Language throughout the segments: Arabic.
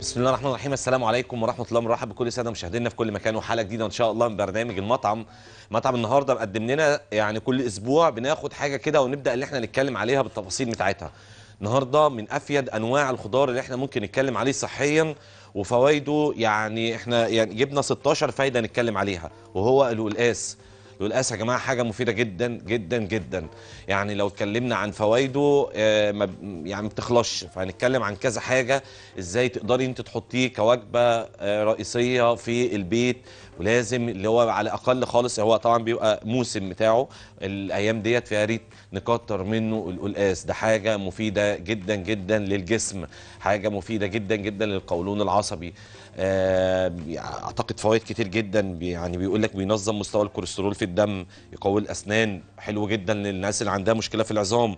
بسم الله الرحمن الرحيم السلام عليكم ورحمه الله مرحب بكل الساده مشاهدينا في كل مكان وحلقه جديده ان شاء الله من برنامج المطعم مطعم النهارده مقدم لنا يعني كل اسبوع بناخد حاجه كده ونبدا اللي احنا نتكلم عليها بالتفاصيل بتاعتها النهارده من افيد انواع الخضار اللي احنا ممكن نتكلم عليه صحيا وفوائده يعني احنا يعني جبنا 16 فايده نتكلم عليها وهو القلقاس القلقاس يا جماعه حاجه مفيده جدا جدا جدا يعني لو اتكلمنا عن فوائده آه، ما يعني ما بتخلصش فهنتكلم عن كذا حاجه ازاي تقدري انت تحطيه كوجبه آه، رئيسيه في البيت ولازم اللي هو على الاقل خالص هو طبعا بيبقى موسم بتاعه الايام ديت فيها ريت نكتر منه القلقاس ده حاجه مفيده جدا جدا للجسم حاجه مفيده جدا جدا للقولون العصبي آه، اعتقد فوائد كتير جدا يعني بيقول لك بينظم مستوى الكوليسترول في الدم يقوي الاسنان حلو جدا للناس اللي عندها مشكله في العظام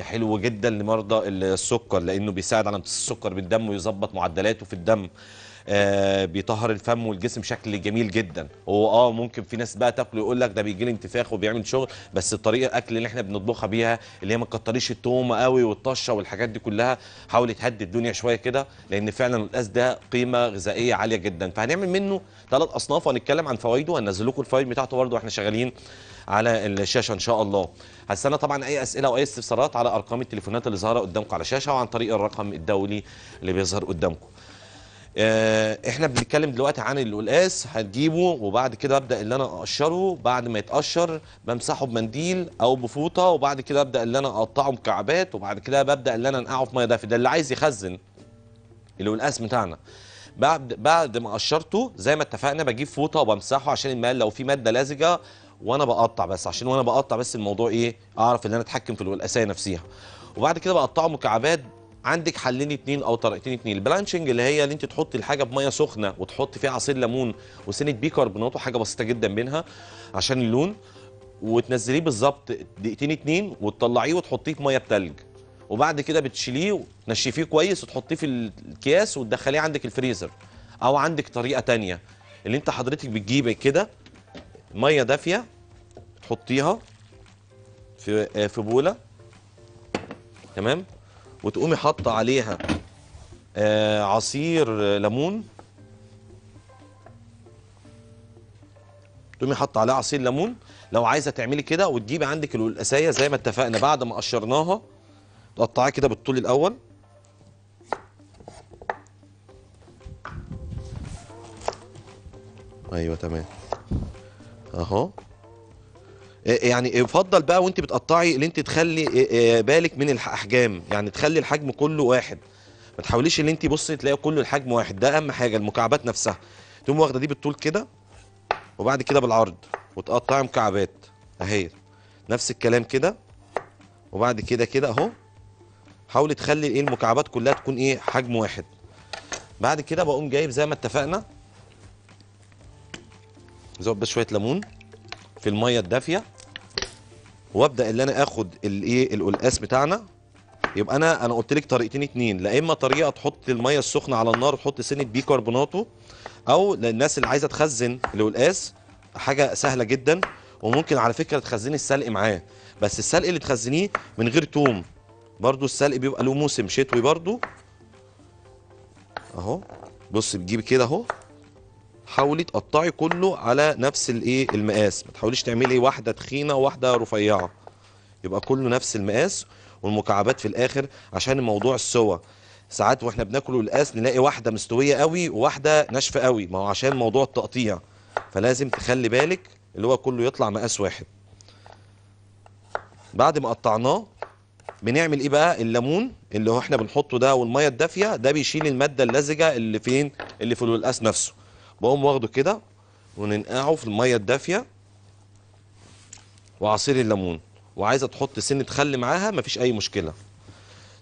حلو جدا لمرضى السكر لانه بيساعد على امتصاص السكر بالدم ويظبط معدلاته في الدم آه، بيطهر الفم والجسم بشكل جميل جدا هو اه ممكن في ناس بقى تاكله يقول لك ده بيجي لي انتفاخ وبيعمل شغل بس الطريقه الاكل اللي احنا بنطبخها بيها اللي هي ما تكتريش التومه قوي والطشه والحاجات دي كلها حاول تهدي الدنيا شويه كده لان فعلا القاس ده قيمه غذائيه عاليه جدا فهنعمل منه ثلاث اصناف وهنتكلم عن فوائده وهننزل لكم الفوائد بتاعته برده واحنا شغالين على الشاشه ان شاء الله هستنى طبعا اي اسئله واي استفسارات على ارقام التليفونات اللي ظاهره قدامكم على الشاشه وعن طريق الرقم الدولي اللي بيظهر قدامكم آه، احنا بنتكلم دلوقتي عن القلقاس هتجيبه وبعد كده ابدا ان انا اقشره بعد ما يتقشر بمسحه بمنديل او بفوطه وبعد كده ابدا ان انا اقطعه مكعبات وبعد كده ببدا ان انا انقعه في ميه دافيه ده اللي عايز يخزن القلقاس بتاعنا بعد بعد ما قشرته زي ما اتفقنا بجيب فوطه وبمسحه عشان المال لو في ماده لزجه وانا بقطع بس عشان وانا بقطع بس الموضوع ايه اعرف ان انا اتحكم في القلقاسيه نفسها وبعد كده بقطعه مكعبات عندك حلين اتنين او طريقتين اتنين البلانشنج اللي هي اللي انت تحطي الحاجه بميه سخنه وتحطي فيها عصير ليمون وسنه بيكربونات وحاجه بسيطه جدا منها عشان اللون وتنزليه بالظبط دقيقتين اتنين وتطلعيه وتحطيه في ميه بتلج وبعد كده بتشيليه وتنشفيه كويس وتحطيه في الاكياس وتدخليه عندك الفريزر او عندك طريقه ثانيه اللي انت حضرتك بتجيبي كده ميه دافيه تحطيها في آه، في بوله تمام وتقومي حاطه عليها آه، عصير آه، ليمون تقومي حاطه عليها عصير ليمون لو عايزه تعملي كده وتجيبي عندك القلقاسيه زي ما اتفقنا بعد ما قشرناها تقطعيها كده بالطول الاول ايوه تمام اهو يعني يفضل بقى وانت بتقطعي ان انت تخلي آه، آه، بالك من الاحجام يعني تخلي الحجم كله واحد ما تحاوليش ان انت بصي تلاقي كله الحجم واحد ده اهم حاجه المكعبات نفسها تقوم واخده دي بالطول كده وبعد كده بالعرض وتقطعي مكعبات اهي نفس الكلام كده وبعد كده كده اهو حاولي تخلي ايه المكعبات كلها تكون ايه حجم واحد بعد كده بقوم جايب زي ما اتفقنا زود بس شويه ليمون في الميه الدافيه وابدا ان انا اخد الايه القلقاس بتاعنا يبقى انا انا قلت لك طريقتين اتنين لا اما طريقه تحط الميه السخنه على النار وتحط سنه بيكربوناته او للناس اللي عايزه تخزن القلقاس حاجه سهله جدا وممكن على فكره تخزني السلق معاه بس السلق اللي تخزنيه من غير توم برضو السلق بيبقى له موسم شتوي برضو اهو بص بتجيبي كده اهو حاولي تقطعي كله على نفس الايه المقاس ما تحاوليش تعملي ايه، واحده تخينه وواحده رفيعه يبقى كله نفس المقاس والمكعبات في الاخر عشان الموضوع السوا ساعات واحنا بناكل القاس نلاقي واحده مستويه قوي وواحده ناشفه قوي ما هو عشان موضوع التقطيع فلازم تخلي بالك اللي هو كله يطلع مقاس واحد بعد ما قطعناه بنعمل ايه بقى الليمون اللي هو احنا بنحطه ده والميه الدافيه ده بيشيل الماده اللزجه اللي فين اللي في القاس نفسه بقوم واخده كده وننقعه في الميه الدافيه وعصير الليمون وعايزه تحط سنه خل معاها مفيش اي مشكله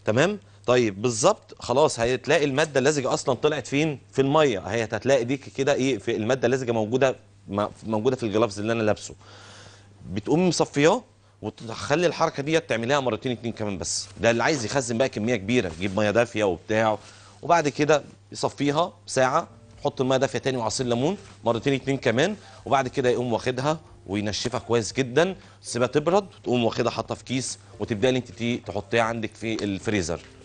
تمام طيب بالظبط خلاص هتلاقي الماده اللزجه اصلا طلعت فين في الميه هي هتلاقي دي كده ايه في الماده اللزجه موجوده موجوده في الجلافز اللي انا لابسه بتقوم مصفياه وتخلي الحركه ديت تعمليها مرتين اتنين كمان بس ده اللي عايز يخزن بقى كميه كبيره يجيب ميه دافيه وبتاع وبعد كده يصفيها ساعه حط الميه دافيه تاني وعصير ليمون مرتين اتنين كمان وبعد كده يقوم واخدها وينشفها كويس جدا تسيبها تبرد وتقوم واخدها حاطها في كيس وتبداي انت تحطيها عندك في الفريزر